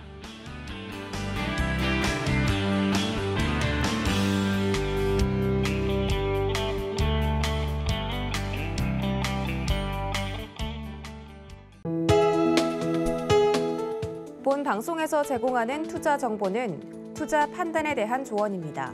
방송에서 제공하는 투자 정보는 투자 판단에 대한 조언입니다.